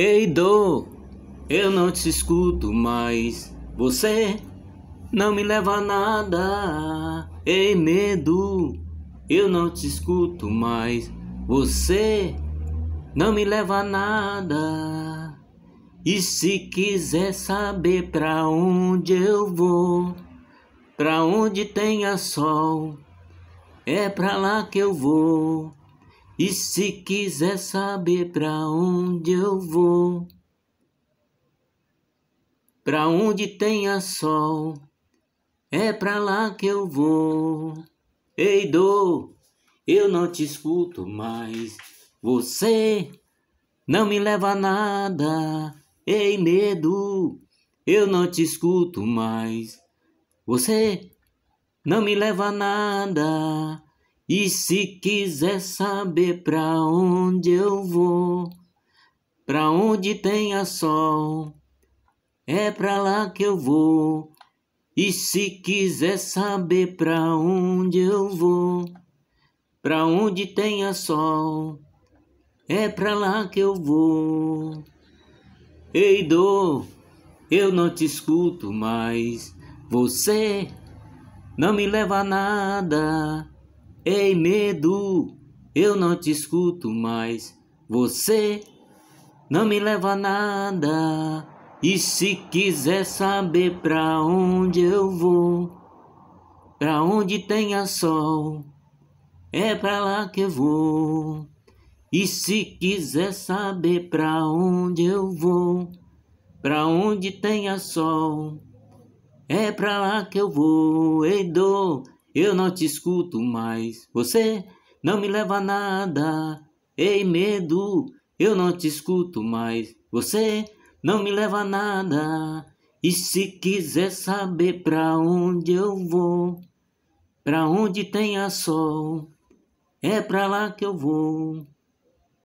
Ei, dor, eu não te escuto mais. Você não me leva a nada. Ei, medo, eu não te escuto mais. Você não me leva a nada. E se quiser saber pra onde eu vou, pra onde tenha sol, é pra lá que eu vou. E se quiser saber pra onde eu vou, pra onde tenha sol, é pra lá que eu vou. Ei, dor, eu não te escuto mais. Você não me leva a nada. Ei, medo, eu não te escuto mais. Você não me leva a nada. E se quiser saber pra onde eu vou, pra onde tenha sol, é pra lá que eu vou. E se quiser saber pra onde eu vou, pra onde tenha sol, é pra lá que eu vou. Ei, dor, eu não te escuto mais. Você não me leva a nada. Ei, medo, eu não te escuto mais. Você não me leva a nada. E se quiser saber pra onde eu vou, pra onde tenha sol, é pra lá que eu vou. E se quiser saber pra onde eu vou, pra onde tenha sol, é pra lá que eu vou. Ei, dor eu não te escuto mais. Você não me leva a nada. Ei, medo, eu não te escuto mais. Você não me leva a nada. E se quiser saber pra onde eu vou, pra onde tenha sol, é pra lá que eu vou.